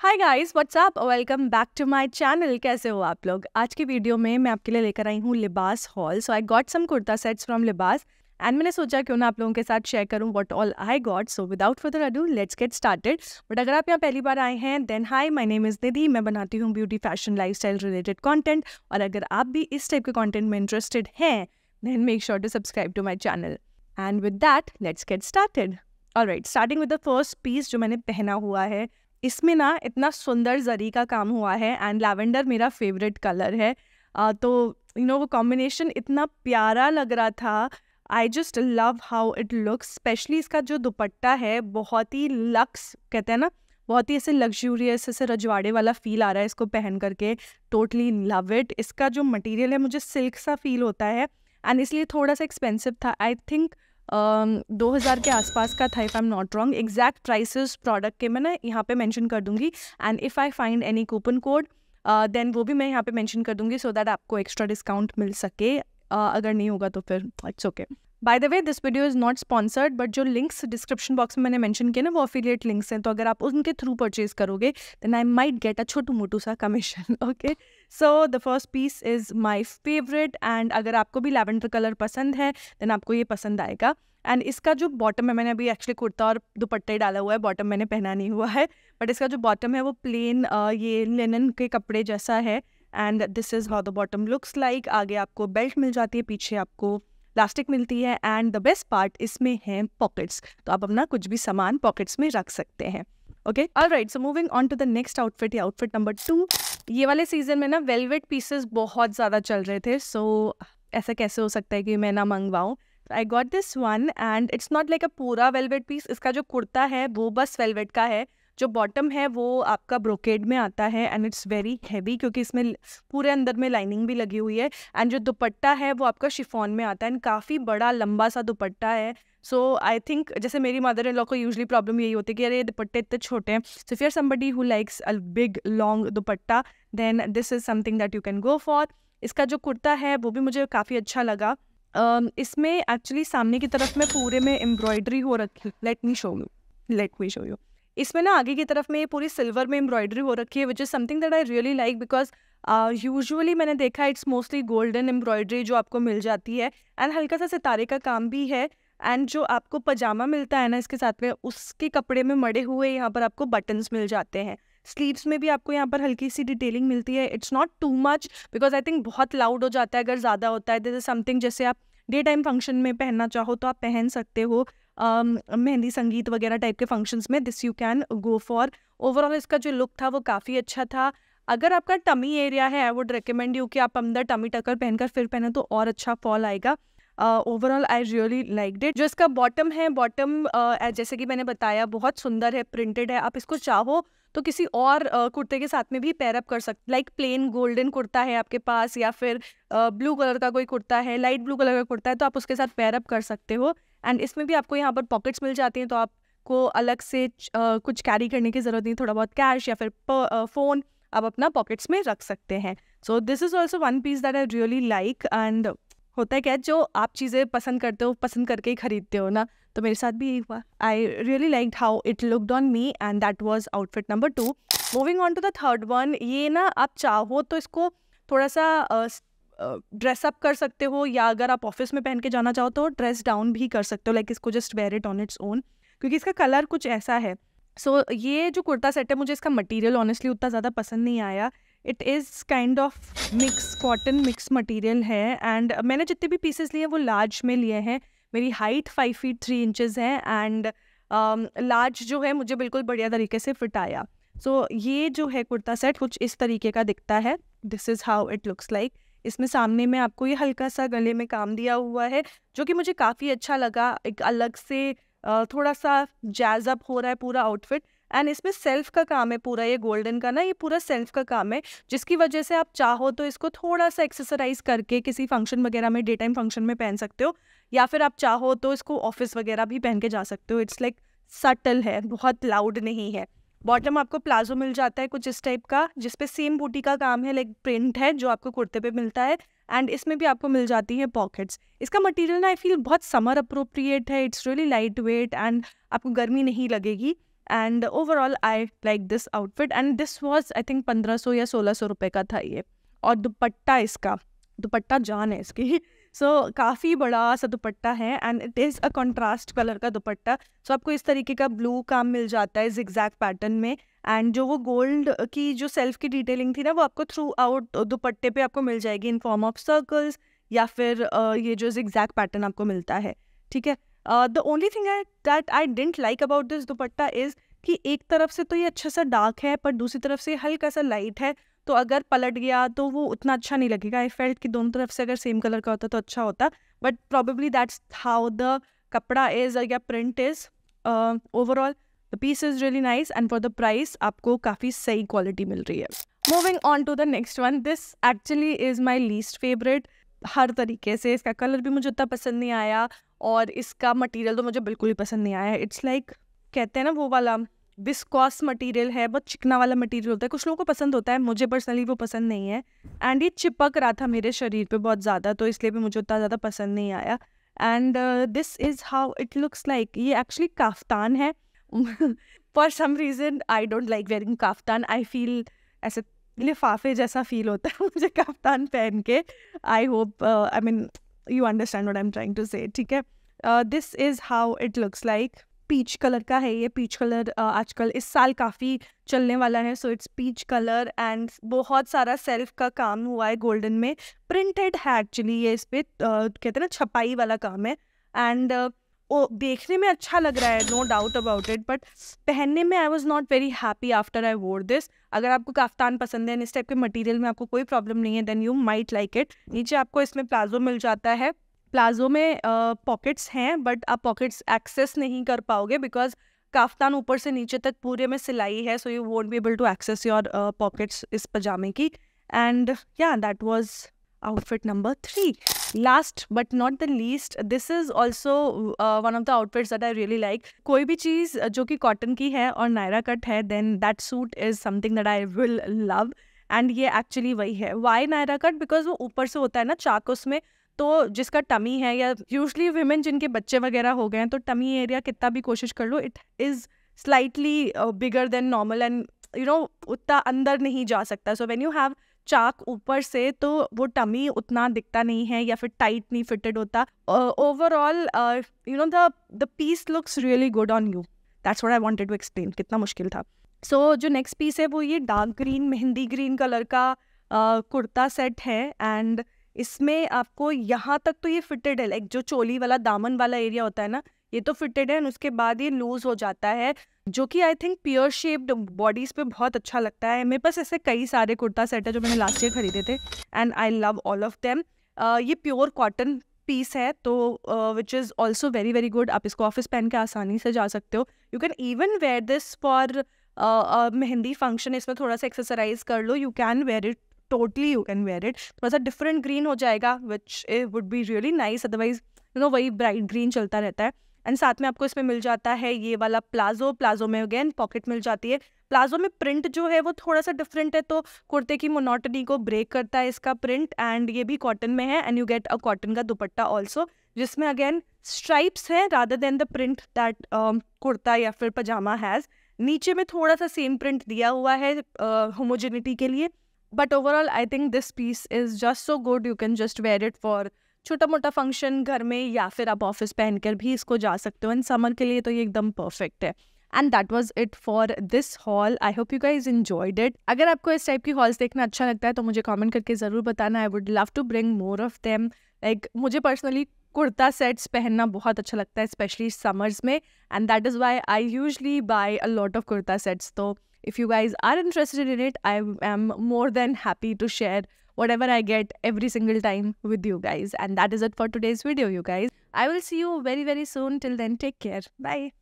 Hi guys what's up welcome back to my channel कैसे हो आप लोग आज की वीडियो में मैं आपके लिए लेकर आई हूँ Libas haul so I got some kurta sets from Libas and मैंने सोचा क्यों ना आप लोगों के साथ शेयर करूँ what all I got so without further ado let's get started but अगर आप यहाँ पहली बार आए हैं then hi my name is Nidhi मैं बनाती हूँ beauty fashion life style related content और अगर आप भी इस टाइप के कॉन्टेंट में इंटरेस्टेड हैं then make sure to subscribe to my channel and with that let's get started और right starting with the first piece जो मैंने पहना हुआ है इसमें ना इतना सुंदर जरी का काम हुआ है एंड लैवेंडर मेरा फेवरेट कलर है uh, तो यू you नो know, वो कॉम्बिनेशन इतना प्यारा लग रहा था I just love how it looks specially इसका जो दुपट्टा है बहुत ही लक्स कहते हैं ना बहुत ही ऐसे लग्जूरियस ऐसे रजवाड़े वाला फील आ रहा है इसको पहन करके टोटली लव इट इसका जो मटेरियल है मुझे सिल्क सा फील होता है एंड इसलिए थोड़ा सा एक्सपेंसिव था आई थिंक दो हज़ार के आसपास का था if I am not wrong exact prices product के मैं ना यहाँ पे मेंशन कर दूंगी and if I find any coupon code then वो भी मैं यहाँ पे मेंशन कर दूंगी सो so दैट आपको एक्स्ट्रा डिस्काउंट मिल सके uh, अगर नहीं होगा तो फिर it's okay okay. By the way this video is not sponsored but जो लिंक्स डिस्क्रिप्शन बॉक्स में मैंने मैंशन किया ना वो अफिलिएट लिंक्स हैं तो अगर आप उनके थ्रू परचेज करोगे then I might get a छोटू मोटू सा commission okay so the first piece is my favourite and अगर आपको भी लेवेंडर कलर पसंद है देन आपको ये पसंद आएगा एंड इसका जो बॉटम है मैंने अभी एक्चुअली कुर्ता और दुपट्टा ही डाला हुआ है बॉटम मैंने पहना नहीं हुआ है बट इसका जो बॉटम है वो प्लेन ये लेनन के कपड़े जैसा है and this is how the bottom looks like आगे आपको बेल्ट मिल जाती है पीछे आपको प्लास्टिक मिलती है एंड द बेस्ट पार्ट इसमें है पॉकेट्स तो आप अपना कुछ भी सामान पॉकेट्स में रख सकते हैं okay all right so moving on to the next outfit या आउटफिट नंबर टू ये वाले सीजन में ना वेलवेट पीसेस बहुत ज़्यादा चल रहे थे सो so, ऐसा कैसे हो सकता है कि मैं ना मंगवाऊँ I got this one and it's not like a पूरा वेलवेट पीस इसका जो कुर्ता है वो बस वेलवेट का है जो बॉटम है वो आपका ब्रोकेड में आता है एंड इट्स वेरी हैवी क्योंकि इसमें पूरे अंदर में लाइनिंग भी लगी हुई है एंड जो दुपट्टा है वो आपका शिफॉन में आता है एंड काफ़ी बड़ा लंबा सा दुपट्टा है सो आई थिंक जैसे मेरी मदर इन लॉ को यूजली प्रॉब्लम यही होती है कि अरे दुपट्टे इतने छोटे हैं so if you're somebody who likes a big long dupatta then this is something that you can go for इसका जो कुर्ता है वो भी मुझे काफ़ी अच्छा लगा uh, इसमें एक्चुअली सामने की तरफ में पूरे में एम्ब्रॉयडरी हो रखी let me show you let me show you इसमें ना आगे की तरफ में ये पूरी सिल्वर में एम्ब्रॉयडरी हो रखी है which is something that I really like because usually मैंने देखा इट्स मोस्टली गोल्डन एम्ब्रॉयडरी जो आपको मिल जाती है एंड हल्का सा सितारे का काम भी है एंड जो आपको पजामा मिलता है ना इसके साथ में उसके कपड़े में मड़े हुए यहाँ पर आपको बटन्स मिल जाते हैं स्लीव्स में भी आपको यहाँ पर हल्की सी डिटेलिंग मिलती है it's not too much because I think बहुत लाउड हो जाता है अगर ज़्यादा होता है दिस इज समथिंग जैसे आप डे टाइम फंक्शन में पहनना चाहो तो आप पहन सकते हो मेहंदी संगीत वगैरह टाइप के फंक्शंस में this you can go for overall इसका जो लुक था वो काफ़ी अच्छा था अगर आपका टमी एरिया है आई वुड रिकमेंड यू कि आप अंदर टमी टकर पहनकर फिर पहने तो और अच्छा फॉल आएगा overall I really like that जो इसका बॉटम है बॉटम uh, जैसे कि मैंने बताया बहुत सुंदर है प्रिंटेड है आप इसको चाहो तो किसी और uh, कुर्ते के साथ में भी पैरअप कर सकते लाइक प्लेन गोल्डन कुर्ता है आपके पास या फिर ब्लू uh, कलर का कोई कुर्ता है लाइट ब्लू कलर का कुर्ता है तो आप उसके साथ पैरअप कर सकते हो एंड इसमें भी आपको यहाँ पर पॉकेट्स मिल जाती हैं तो आपको अलग से uh, कुछ कैरी करने की ज़रूरत नहीं थोड़ा बहुत कैश या फिर फ़ोन आप अपना पॉकेट्स में रख सकते हैं so this is also one piece that I really like and होता है क्या जो आप चीज़ें पसंद करते हो पसंद करके ही खरीदते हो ना तो मेरे साथ भी यही हुआ I really like how it looked on me and that was outfit number two moving on to the third one ये ना आप चाहो तो इसको थोड़ा सा ड्रेस अप कर सकते हो या अगर आप ऑफिस में पहन के जाना चाहो तो ड्रेस डाउन भी कर सकते हो लाइक इसको just wear it on its own क्योंकि इसका कलर कुछ ऐसा है सो so, ये जो कुर्ता सेट है मुझे इसका मटेरियल ऑनेस्टली उतना ज़्यादा पसंद नहीं आया it is kind of mix cotton mix material है एंड मैंने जितने भी पीसेस लिए हैं वो लार्ज में लिए हैं मेरी height five feet three inches है एंड लार्ज um, जो है मुझे बिल्कुल बढ़िया तरीके से फिट आया सो so, ये जो है कुर्ता सेट कुछ इस तरीके का दिखता है this is how it looks like इसमें सामने में आपको ये हल्का सा गले में काम दिया हुआ है जो कि मुझे काफ़ी अच्छा लगा एक अलग से थोड़ा सा जैज अप हो रहा है पूरा आउटफिट एंड इसमें सेल्फ का काम है पूरा ये गोल्डन का ना ये पूरा सेल्फ का काम है जिसकी वजह से आप चाहो तो इसको थोड़ा सा एक्सरसाइज करके किसी फंक्शन वगैरह में डे टाइम फंक्शन में पहन सकते हो या फिर आप चाहो तो इसको ऑफिस वगैरह भी पहन के जा सकते हो इट्स लाइक सटल है बहुत लाउड नहीं है बॉटम आपको प्लाजो मिल जाता है कुछ इस टाइप का जिसपे सेम बूटी का काम है लाइक प्रिंट है जो आपको कुर्ते पे मिलता है एंड इसमें भी आपको मिल जाती है पॉकेट्स इसका मटेरियल ना आई फील बहुत समर अप्रोप्रिएट है it's really light weight and आपको गर्मी नहीं लगेगी and overall I like this outfit and this was I think पंद्रह सौ या सोलह सौ रुपये का था ये और दुपट्टा इसका दुपट्टा जान है इसकी सो so, काफ़ी बड़ा सा दुपट्टा है and it is a contrast colour का दुपट्टा सो so, आपको इस तरीके का ब्लू काम मिल जाता है एग्जैक्ट पैटर्न में एंड जो वो गोल्ड की जो सेल्फ की डिटेलिंग थी ना वो आपको थ्रू आउट दुपट्टे पे आपको मिल जाएगी इन फॉर्म ऑफ सर्कल्स या फिर uh, ये जो एग्जैक्ट पैटर्न आपको मिलता है ठीक है the only thing that I don't like about this dupatta is कि एक तरफ से तो ये अच्छा सा डार्क है पर दूसरी तरफ से हल्का सा लाइट है तो अगर पलट गया तो वो उतना अच्छा नहीं लगेगा आई फेल्ट कि दोनों तरफ से अगर सेम कलर का होता तो अच्छा होता but probably that's how the कपड़ा इज़ या print is overall the piece is really nice and for the price आपको काफ़ी सही क्वालिटी मिल रही है moving on to the next one this actually is my least favourite हर तरीके से इसका कलर भी मुझे उतना पसंद नहीं आया और इसका मटेरियल तो मुझे बिल्कुल ही पसंद नहीं आया इट्स लाइक like, कहते हैं ना वो वाला विस्कॉस मटेरियल है बहुत चिकना वाला मटेरियल होता है कुछ लोगों को पसंद होता है मुझे पर्सनली वो पसंद नहीं है एंड ये चिपक रहा था मेरे शरीर पे बहुत ज़्यादा तो इसलिए भी मुझे उतना ज़्यादा पसंद नहीं आया and this is how it looks like ये एक्चुअली काफ्तान है for some reason I don't like wearing kaftan I feel ऐसे लिफाफे जैसा फील होता है मुझे काफ्तान पहन के I hope I mean you understand what I am trying to say ठीक है this is how it looks like peach colour का है ये पीच कलर आजकल इस साल काफ़ी चलने वाला है so it's peach colour and बहुत सारा सेल्फ का काम हुआ है गोल्डन में प्रिंटेड है एक्चुअली ये इस पर कहते हैं ना छपाई वाला काम है एंड ओ देखने में अच्छा लग रहा है no doubt about it but पहनने में I was not very happy after I wore this अगर आपको काफ्तान पसंद है इस टाइप के मटेरियल में आपको कोई प्रॉब्लम नहीं है then you might like it नीचे आपको इसमें प्लाजो मिल जाता है प्लाजो में पॉकेट्स हैं बट आप पॉकेट्स एक्सेस नहीं कर पाओगे बिकॉज काफ्तान ऊपर से नीचे तक पूरे में सिलाई है so you won't be able to access your pockets इस पजामे की एंड या that was outfit number three last but not the least this is also one of the outfits that I really like कोई भी चीज जो कि cotton की है और नायरा कट है then that suit is something that I will love and ये एक्चुअली वही है वाई नायरा कट बिकॉज वो ऊपर से होता है ना चाक उसमें तो जिसका टमी है या यूजली वीमेन जिनके बच्चे वगैरह हो गए हैं तो टमी एरिया कितना भी कोशिश कर लो it is slightly bigger than normal and you know उतना अंदर नहीं जा सकता सो वेन यू हैव चाक ऊपर से तो वो टमी उतना दिखता नहीं है या फिर टाइट नहीं फिटेड होता overall you know the the piece looks really good on you that's what I wanted to explain कितना मुश्किल था सो so, जो नेक्स्ट पीस है वो ये dark green mehndi green colour का uh, कुर्ता सेट है एंड इसमें आपको यहाँ तक तो ये फिटेड है लाइक जो चोली वाला दामन वाला एरिया होता है ना ये तो फिटेड है एंड उसके बाद ये लूज हो जाता है जो कि I think pure shaped bodies पे बहुत अच्छा लगता है मेरे पास ऐसे कई सारे कुर्ता सेट है जो मैंने लास्ट ईयर खरीदे थे and I love all of them ये प्योर कॉटन पीस है तो which is also very very good आप इसको ऑफिस पहन के आसानी से जा सकते हो you can even wear this for mehndi function इसमें थोड़ा सा एक्सरसाइज कर लो you can wear it totally you can wear it थोड़ा सा डिफरेंट ग्रीन हो जाएगा which would be really nice otherwise you know वही ब्राइट ग्रीन चलता रहता है एंड साथ में आपको इसमें मिल जाता है ये वाला प्लाजो प्लाजो में अगेन पॉकेट मिल जाती है प्लाजो में प्रिंट जो है वो थोड़ा सा डिफरेंट है तो कुर्ते की मोनोटनी को ब्रेक करता है इसका प्रिंट एंड ये भी कॉटन में है and you get a cotton का दुपट्टा ऑल्सो जिसमें अगेन स्ट्राइप्स हैं rather than the print that kurta या फिर पजामा हैज़ नीचे में थोड़ा सा सेम प्रिंट दिया हुआ है होमोजेनिटी uh, के लिए but overall I think this piece is just so good you can just wear it for छोटा मोटा फंक्शन घर में या फिर आप ऑफिस पहनकर भी इसको जा सकते हो एंड समर के लिए तो ये एकदम परफेक्ट है and that was it for this haul I hope you guys enjoyed it अगर आपको इस टाइप की हॉल्स देखना अच्छा लगता है तो मुझे कॉमेंट करके ज़रूर बताना I would love to bring more of them like मुझे पर्सनली कुर्ता सेट्स पहनना बहुत अच्छा लगता है स्पेशली समर्स में and that is why I usually buy a lot of kurta sets तो If you guys are interested in it, I am more than happy to share whatever I get every single time with you guys. And that is it for today's video, you guys. I will see you very, very soon. Till then, take care. Bye.